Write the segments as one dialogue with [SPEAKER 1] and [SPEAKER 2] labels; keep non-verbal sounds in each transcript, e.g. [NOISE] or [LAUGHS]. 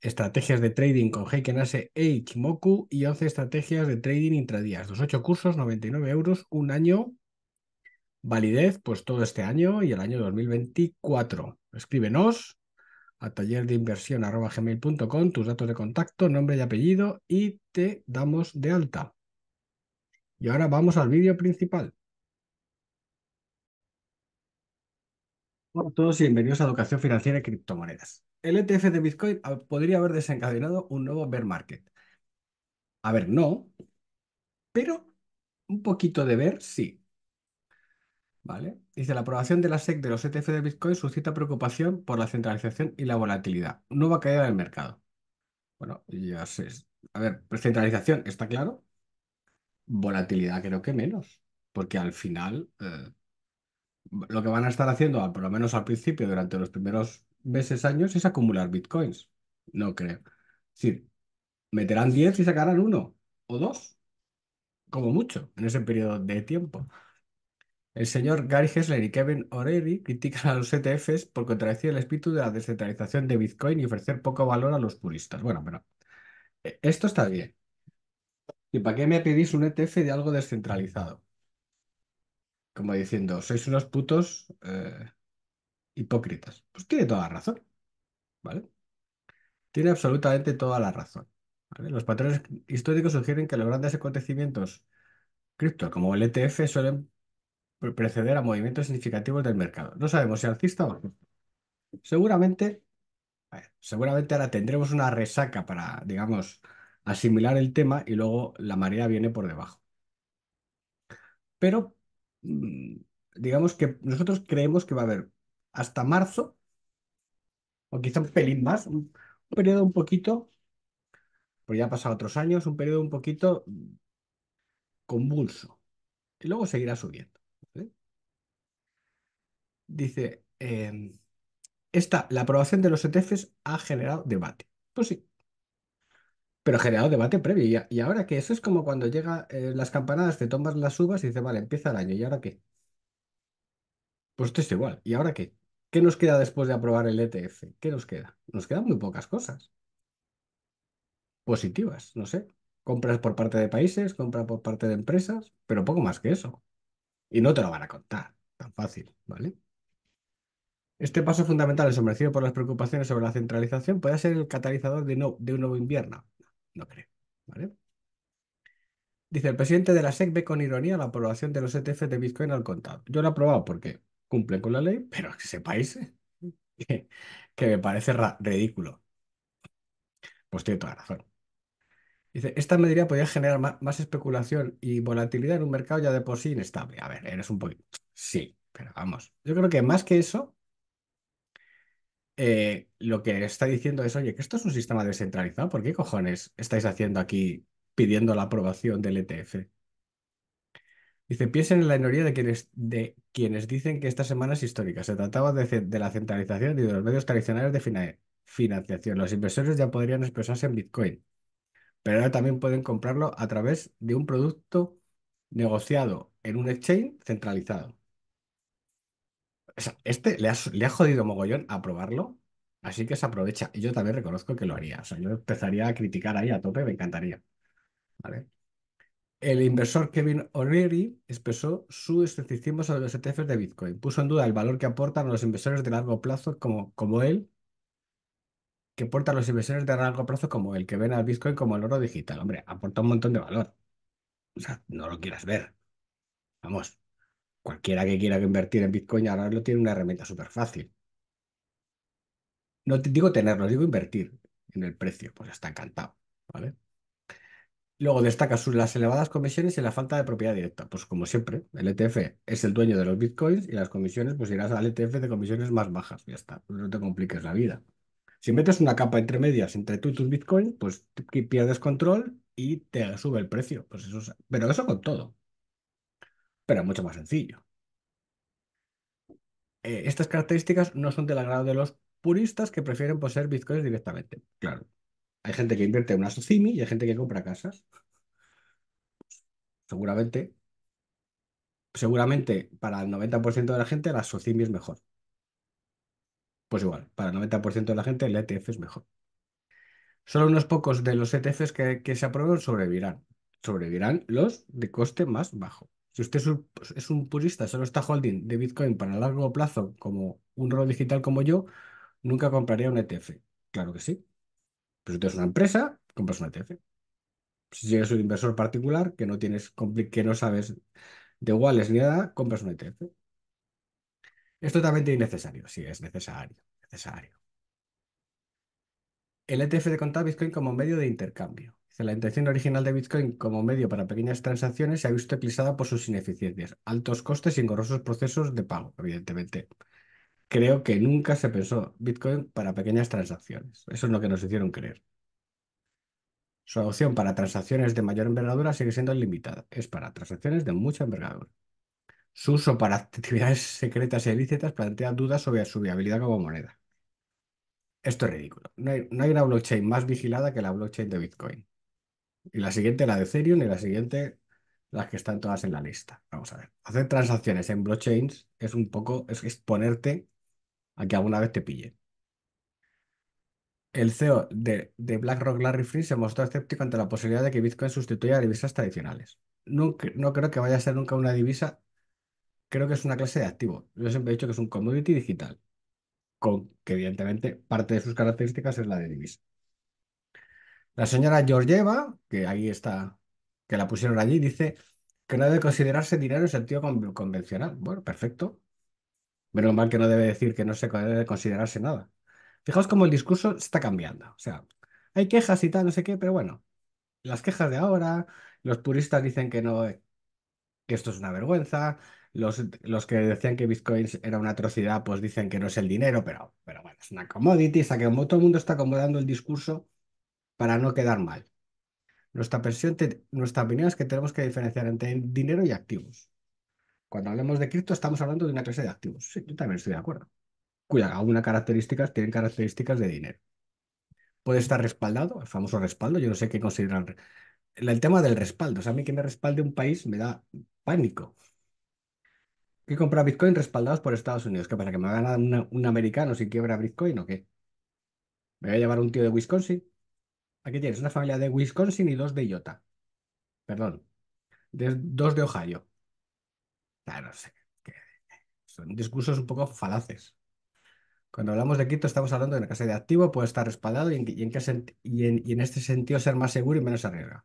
[SPEAKER 1] estrategias de trading con Heiken e Ichimoku y 11 estrategias de trading intradías. Los ocho cursos, 99 euros, un año, validez, pues todo este año y el año 2024. Escríbenos a taller de tus datos de contacto, nombre y apellido y te damos de alta. Y ahora vamos al vídeo principal. Hola a todos y bienvenidos a Educación Financiera y Criptomonedas el ETF de Bitcoin ah, podría haber desencadenado un nuevo bear market. A ver, no, pero un poquito de ver, sí. ¿Vale? Dice, la aprobación de la SEC de los ETF de Bitcoin suscita preocupación por la centralización y la volatilidad. Nueva caída del mercado. Bueno, ya sé. A ver, pues, centralización, está claro. Volatilidad creo que menos, porque al final eh, lo que van a estar haciendo, por lo menos al principio, durante los primeros meses, mm. años es acumular bitcoins. No creo. Es decir, meterán 10 y sacarán uno o dos, como mucho, en ese periodo de tiempo. El señor Gary Hessler y Kevin O'Reilly critican a los ETFs por contradecir el espíritu de la descentralización de Bitcoin y ofrecer poco valor a los puristas. Bueno, pero eh, esto está bien. ¿Y para qué me pedís un ETF de algo descentralizado? Como diciendo, sois unos putos, eh, hipócritas. Pues tiene toda la razón, ¿vale? Tiene absolutamente toda la razón. Los patrones históricos sugieren que los grandes acontecimientos cripto, como el ETF, suelen preceder a movimientos significativos del mercado. No sabemos si alcista o no. Seguramente, seguramente ahora tendremos una resaca para, digamos, asimilar el tema y luego la marea viene por debajo. Pero mm, digamos que nosotros creemos que va a haber hasta marzo, o quizá un pelín más, un, periodo un poquito, porque ya han pasado otros años, un periodo un poquito convulso. Y luego seguirá subiendo. Dice, em, la aprobación de los ETFs ha generado debate. Pues sí. Pero ha generado debate previo. Y, ahora que eso es como cuando llega eh, las campanadas, te tomas las uvas y dices, vale, empieza el año. ¿Y ahora qué? Pues esto es igual. ¿Y ahora qué? ¿Qué nos queda después de aprobar el ETF? ¿Qué nos queda? Nos quedan muy pocas cosas positivas, no sé. Compras por parte de países, compras por parte de empresas, pero poco más que eso. Y no te lo van a contar, tan fácil, ¿vale? Este paso fundamental, ensombrecido por las preocupaciones sobre la centralización, puede ser el catalizador de, de un nuevo invierno. No, creo, ¿vale? Dice, el presidente de la SEC ve con ironía la aprobación de los ETF de Bitcoin al contado. Yo lo he aprobado porque cumplen con la ley, pero que sepáis [LAUGHS] que, me parece ridículo. Pues tiene toda razón. Dice, esta medida podría generar más, especulación y volatilidad en un mercado ya de por sí inestable. A ver, eres un poquito... Sí, pero vamos. Yo creo que más que eso, eh, lo que está diciendo es, oye, que esto es un sistema descentralizado. ¿Por qué cojones estáis haciendo aquí pidiendo la aprobación del ETF? Dice, piensen en la minoría de quienes, de quienes dicen que esta semana es histórica. Se trataba de, la centralización y de los medios tradicionales de financiación. Los inversores ya podrían expresarse en Bitcoin, pero ahora también pueden comprarlo a través de un producto negociado en un exchange centralizado. este le ha, jodido mogollón a probarlo, así que se aprovecha. Y yo también reconozco que lo haría. O sea, yo empezaría a criticar ahí a tope, me encantaría. ¿Vale? El inversor Kevin O'Leary expresó su escepticismo sobre los ETFs de Bitcoin. Puso en duda el valor que aportan los inversores de largo plazo como, como él, que aportan los inversores de largo plazo como él. que ven al Bitcoin como el oro digital. Hombre, aporta un montón de valor. O sea, no lo quieras ver. Vamos, cualquiera que quiera invertir en Bitcoin ahora lo tiene una herramienta súper fácil. No te digo tenerlo, digo invertir en el precio, pues está encantado, ¿vale? Luego destaca las elevadas comisiones y la falta de propiedad directa. Pues como siempre, el ETF es el dueño de los bitcoins y las comisiones, pues irás al ETF de comisiones más bajas. Ya está, pues no te compliques la vida. Si metes una capa entre medias entre tú y tus bitcoins, pues pierdes control y te sube el precio. Pues eso pero eso con todo. Pero mucho más sencillo. Eh, estas características no son del agrado de los puristas que prefieren poseer bitcoins directamente. Claro, hay gente que invierte en una Socimi y hay gente que compra casas. Seguramente, seguramente para el 90% de la gente la Socimi es mejor. Pues igual, para el 90% de la gente el ETF es mejor. Solo unos pocos de los ETFs que, se aprueben sobrevivirán. Sobrevivirán los de coste más bajo. Si usted es un, purista, solo está holding de Bitcoin para largo plazo, como un rol digital como yo, nunca compraría un ETF. Claro que sí. Pues si tú una empresa, compras un ETF. Si eres un inversor particular que no tienes que no sabes de wallets ni nada, compras un ETF. Es totalmente innecesario, sí, es necesario, necesario. El ETF de contar Bitcoin como medio de intercambio. La intención original de Bitcoin como medio para pequeñas transacciones se ha visto eclipsada por sus ineficiencias, altos costes y engorrosos procesos de pago, evidentemente creo que nunca se pensó Bitcoin para pequeñas transacciones. Eso es lo que nos hicieron creer. Su opción para transacciones de mayor envergadura sigue siendo limitada. Es para transacciones de mucha envergadura. Su uso para actividades secretas e ilícitas plantea dudas sobre su viabilidad como moneda. Esto es ridículo. No hay, no una blockchain más vigilada que la blockchain de Bitcoin. Y la siguiente, la de Ethereum, y la siguiente, las que están todas en la lista. Vamos a ver. Hacer transacciones en blockchains es un poco, es exponerte a que alguna vez te pille. El CEO de, BlackRock, Larry Free, se mostró escéptico ante la posibilidad de que Bitcoin sustituya a divisas tradicionales. No, creo que vaya a ser nunca una divisa, creo que es una clase de activo. Yo siempre he dicho que es un commodity digital, con que evidentemente parte de sus características es la de divisa. La señora Georgieva, que ahí está, que la pusieron allí, dice que no debe considerarse dinero en sentido convencional. Bueno, perfecto. Menos mal que no debe decir que no se debe considerarse nada. Fijaos cómo el discurso está cambiando. O sea, hay quejas y tal, no sé qué, pero bueno, las quejas de ahora, los puristas dicen que no, esto es una vergüenza, los, los, que decían que Bitcoin era una atrocidad, pues dicen que no es el dinero, pero, pero bueno, es una commodity, o sea que todo el mundo está acomodando el discurso para no quedar mal. Nuestra, nuestra opinión es que tenemos que diferenciar entre dinero y activos. Cuando hablemos de cripto estamos hablando de una clase de activos. Sí, yo también estoy de acuerdo. Cuya algunas características tienen características de dinero. Puede estar respaldado, el famoso respaldo, yo no sé qué consideran. El tema del respaldo, o sea, a mí que me respalde un país me da pánico. Que compra Bitcoin respaldados por Estados Unidos. ¿Que para ¿Que me haga un americano si quiebra Bitcoin o qué? Me voy a llevar un tío de Wisconsin. Aquí tienes una familia de Wisconsin y dos de Iota. Perdón. dos de Ohio. Claro, son discursos un poco falaces. Cuando hablamos de Quito estamos hablando de una casa de activo, puede estar respaldado y en, este sentido ser más seguro y menos arriesgado.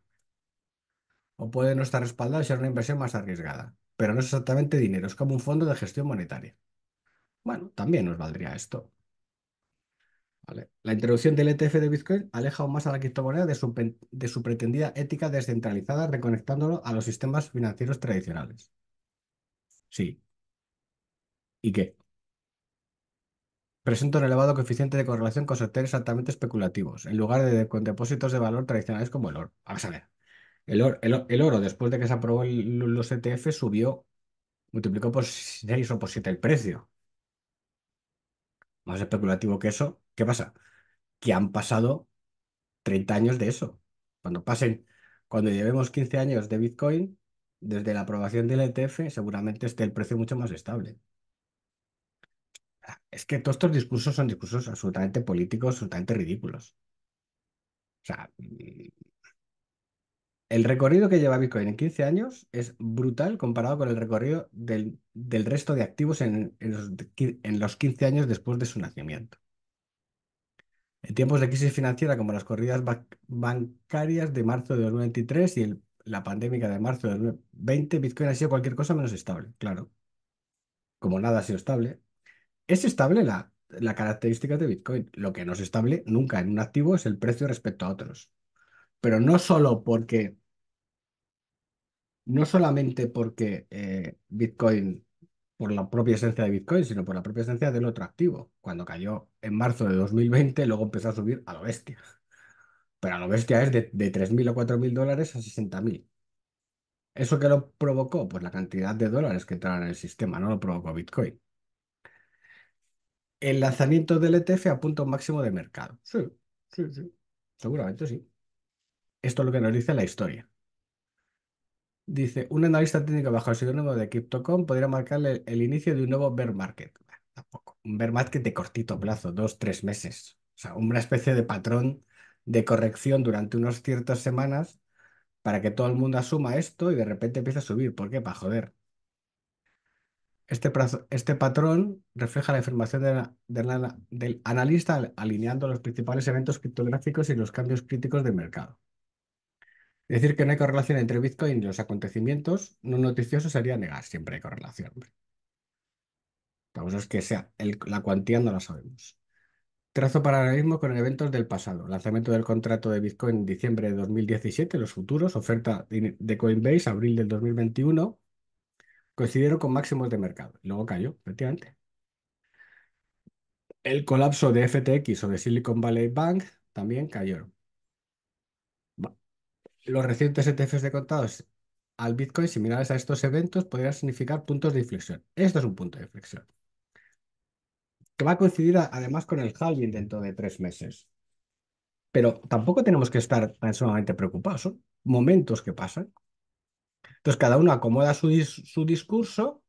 [SPEAKER 1] O puede no estar respaldado y ser una inversión más arriesgada. Pero no es exactamente dinero, es como un fondo de gestión monetaria. Bueno, también nos valdría esto. La introducción del ETF de Bitcoin aleja aún más a la criptomoneda de su pretendida ética descentralizada, reconectándolo a los sistemas financieros tradicionales. Sí. ¿Y qué? Presenta un elevado coeficiente de correlación con sectores altamente especulativos, en lugar de con depósitos de valor tradicionales como el oro. Vamos a ver. El, el, oro, después de que se aprobó el- los ETF, subió, multiplicó por 6 o por 7 el precio. Más especulativo que eso. ¿Qué pasa? Que han pasado 30 años de eso. Cuando pasen, cuando llevemos 15 años de Bitcoin, desde la aprobación del ETF seguramente esté el precio mucho más estable. Es que todos estos discursos son discursos absolutamente políticos, absolutamente ridículos. O sea, mm, el recorrido que lleva Bitcoin en 15 años es brutal comparado con el recorrido del, resto de activos en, en los 15 años después de su nacimiento. En tiempos de crisis financiera como las corridas bancarias de marzo de 2023 y el la pandemia de marzo de 2020, Bitcoin ha sido cualquier cosa menos estable, claro. Como nada ha sido estable. Es estable la, característica de Bitcoin. Lo que no es estable nunca en un activo es el precio respecto a otros. Pero no solo porque, no solamente porque eh, Bitcoin, por la propia esencia de Bitcoin, sino por la propia esencia del otro activo. Cuando cayó en marzo de 2020, luego empezó a subir a lo bestia. Pero a lo bestia es de, 3.000 o 4.000 dólares a 60.000. ¿Eso qué lo provocó? Pues la cantidad de dólares que entraron en el sistema, no lo provocó Bitcoin. El lanzamiento del ETF a punto máximo de mercado. Sí, sí, sí. Seguramente sí. Esto es lo que nos dice la historia. Dice, un analista técnico bajo el seudónimo de CryptoCom podría marcarle el, inicio de un nuevo bear market. tampoco. Un bear market de cortito plazo, dos, tres meses. O sea, una especie de patrón de corrección durante unas ciertas semanas para que todo el mundo asuma esto y de repente empieza a subir. ¿Por qué? Para joder. Este, este patrón refleja la información del analista alineando los principales eventos criptográficos y los cambios críticos del mercado. Es decir que no hay correlación entre Bitcoin y los acontecimientos no noticioso sería negar, siempre hay correlación. La es que sea, la cuantía no la sabemos. Trazo paralelismo con eventos del pasado. Lanzamiento del contrato de Bitcoin en diciembre de 2017, los futuros, oferta de Coinbase, abril del 2021. Coincidieron con máximos de mercado. Luego cayó, efectivamente. El colapso de FTX o de Silicon Valley Bank también cayeron. Los recientes ETFs de contados al Bitcoin similares a estos eventos podrían significar puntos de inflexión. Esto es un punto de inflexión va a coincidir además con el halving dentro de tres meses. Pero tampoco tenemos que estar tan sumamente preocupados, son momentos que pasan. Entonces cada uno acomoda su, discurso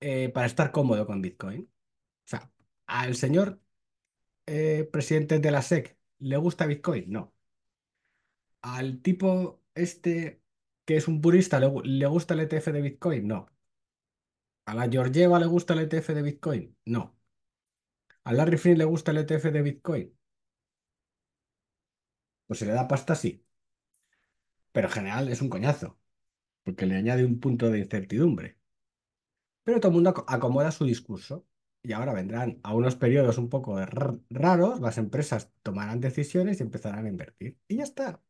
[SPEAKER 1] eh, para estar cómodo con Bitcoin. O sea, al señor eh, presidente de la SEC le gusta Bitcoin, no. Al tipo este que es un purista le gusta el ETF de Bitcoin, no. ¿A la Georgieva le gusta el ETF de Bitcoin? No. ¿A Larry Flynn le gusta el ETF de Bitcoin? Pues se le da pasta, sí. Pero en general es un coñazo, porque le añade un punto de incertidumbre. Pero todo el mundo acomoda su discurso y ahora vendrán a unos periodos un poco raros, las empresas tomarán decisiones y empezarán a invertir. Y ya está.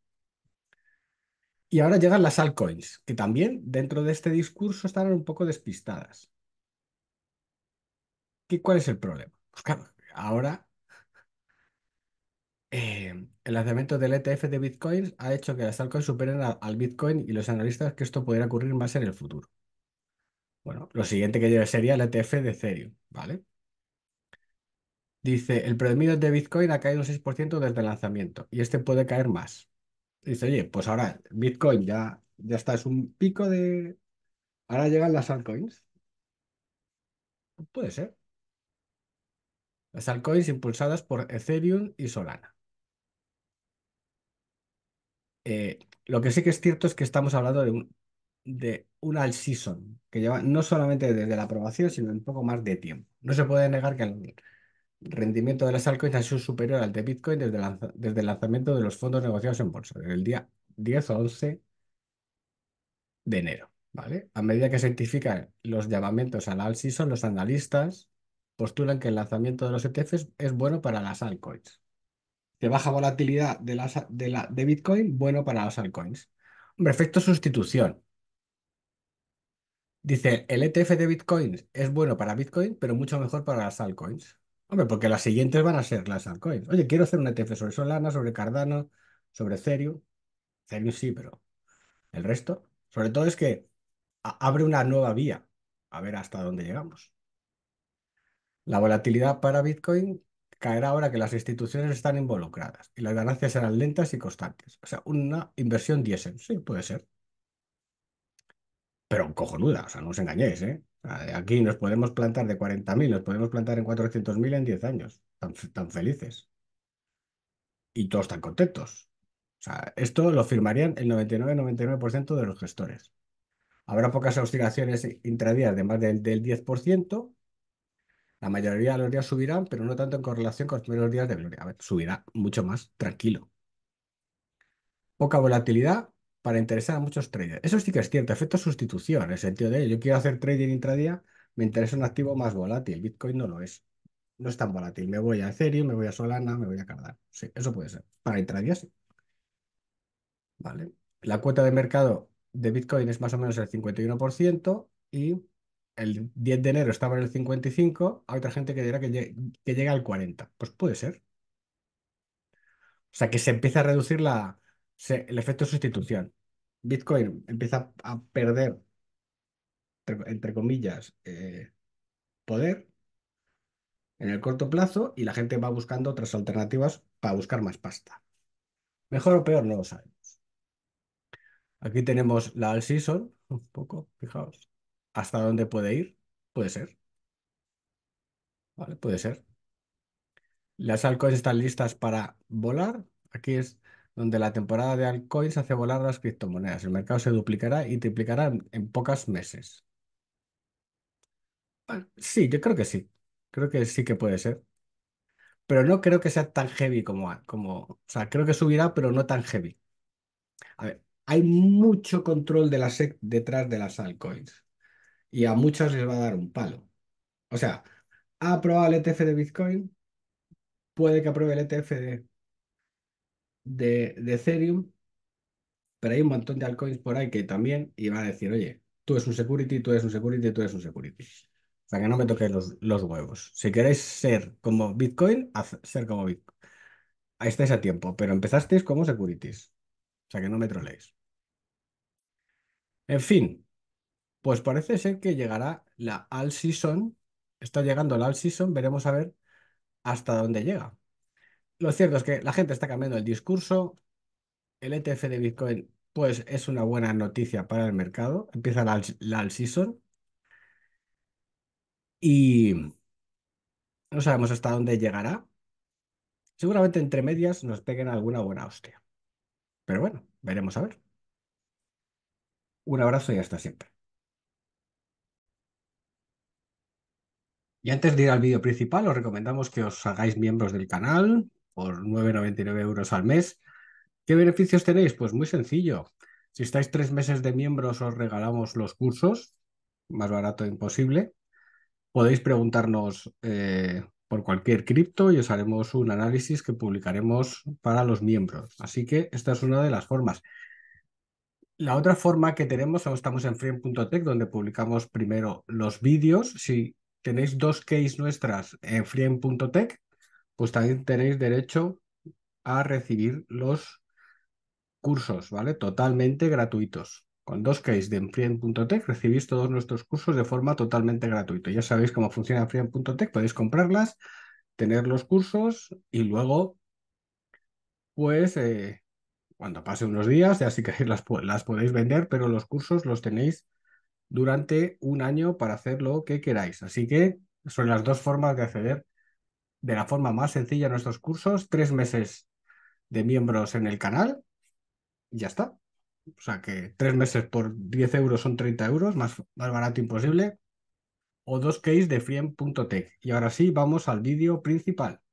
[SPEAKER 1] Y ahora llegan las altcoins, que también dentro de este discurso estarán un poco despistadas. ¿Qué, ¿Cuál es el problema? Pues claro, ahora eh, el lanzamiento del ETF de Bitcoin ha hecho que las altcoins superen al Bitcoin y los analistas que esto pudiera ocurrir más en el futuro. Bueno, lo siguiente que lleve sería el ETF de Ethereum, ¿vale? Dice, el predominio de Bitcoin ha caído un 6% desde el lanzamiento y este puede caer más. Dice, oye, pues ahora Bitcoin ya, ya está, es un pico de... Ahora llegan las altcoins. Puede ser. Las altcoins impulsadas por Ethereum y Solana. Eh, lo que sí que es cierto es que estamos hablando de un, de all season que lleva no solamente desde la aprobación, sino un poco más de tiempo. No se puede negar que rendimiento de las altcoins ha sido superior al de Bitcoin desde, el lanzamiento de los fondos negociados en bolsa, desde el día 10 o 11 de enero. ¿vale? A medida que se identifican los llamamientos a la alt los analistas postulan que el lanzamiento de los ETFs es bueno para las altcoins. De baja volatilidad de, la, de Bitcoin, bueno para las altcoins. Hombre, efecto sustitución. Dice, el ETF de Bitcoin es bueno para Bitcoin, pero mucho mejor para las altcoins porque las siguientes van a ser las altcoins. Oye, quiero hacer un ETF sobre Solana, sobre Cardano, sobre Ethereum. Ethereum sí, pero el resto. Sobre todo es que abre una nueva vía. A ver hasta dónde llegamos. La volatilidad para Bitcoin caerá ahora que las instituciones están involucradas y las ganancias serán lentas y constantes. O sea, una inversión diésel. Sí, puede ser. Pero cojonuda, o sea, no os engañéis, ¿eh? Eh, aquí nos podemos plantar de 40.000, nos podemos plantar en 400.000 en 10 años, tan, felices. Y todos están contentos. O sea, esto lo firmarían el 99-99% de los gestores. Habrá pocas oscilaciones intradías de más del, del 10%. La mayoría de los días subirán, pero no tanto en correlación con los primeros días de gloria. A ver, subirá mucho más tranquilo. Poca volatilidad para interesar a muchos traders. Eso sí que es cierto, efecto sustitución, en el sentido de yo quiero hacer trading intradía, me interesa un activo más volátil. Bitcoin no lo es. No es tan volátil. Me voy a Ethereum, me voy a Solana, me voy a Cardano. Sí, eso puede ser. Para intradía sí. Vale. La cuota de mercado de Bitcoin es más o menos el 51% y el 10 de enero estaba en el 55%. Hay otra gente que dirá que, que llega al 40%. Pues puede ser. O sea, que se empieza a reducir la, el efecto sustitución. Bitcoin empieza a perder, entre, comillas, eh, poder en el corto plazo y la gente va buscando otras alternativas para buscar más pasta. Mejor o peor no lo sabemos. Aquí tenemos la all season, un poco, fijaos. ¿Hasta dónde puede ir? Puede ser. Vale, puede ser. Las altcoins están listas para volar. Aquí es donde la temporada de altcoins hace volar las criptomonedas. El mercado se duplicará y triplicará en, pocas pocos meses. Ah, sí, yo creo que sí. Creo que sí que puede ser. Pero no creo que sea tan heavy como, como... O sea, creo que subirá, pero no tan heavy. A ver, hay mucho control de la SEC detrás de las altcoins. Y a muchas les va a dar un palo. O sea, ¿ha aprobado el ETF de Bitcoin? Puede que apruebe el ETF de de, de Ethereum, pero hay un montón de altcoins por ahí que también iban a decir, oye, tú eres un security, tú eres un security, tú eres un security. O sea, que no me toquéis los, huevos. Si queréis ser como Bitcoin, ser como Bitcoin. Ahí estáis a tiempo, pero empezasteis como securities. O sea, que no me troleéis. En fin, pues parece ser que llegará la all season. Está llegando la all season, veremos a ver hasta dónde llega lo cierto es que la gente está cambiando el discurso. El ETF de Bitcoin, pues es una buena noticia para el mercado. Empieza la, season. Y no sabemos hasta dónde llegará. Seguramente entre medias nos peguen alguna buena hostia. Pero bueno, veremos a ver. Un abrazo y hasta siempre. Y antes de ir al vídeo principal, os recomendamos que os hagáis miembros del canal, por 9,99 euros al mes. ¿Qué beneficios tenéis? Pues muy sencillo. Si estáis tres meses de miembros, os regalamos los cursos, más barato imposible. Podéis preguntarnos eh, por cualquier cripto y os haremos un análisis que publicaremos para los miembros. Así que esta es una de las formas. La otra forma que tenemos, estamos en freem.tech, donde publicamos primero los vídeos. Si tenéis dos case nuestras en freem.tech, pues también tenéis derecho a recibir los cursos, ¿vale? Totalmente gratuitos. Con dos keys de Enfrien.tech recibís todos nuestros cursos de forma totalmente gratuita. Ya sabéis cómo funciona Enfrien.tech, podéis comprarlas, tener los cursos y luego, pues, eh, cuando pase unos días, ya sí que [LAUGHS] las podéis vender, pero los cursos los tenéis durante un año para hacer lo que queráis. Así que son las dos formas de acceder de la forma más sencilla nuestros cursos, tres meses de miembros en el canal y ya está. O sea que tres meses por 10 euros son 30 euros, más, barato imposible. O dos case de e tech Y ahora sí, vamos al vídeo principal.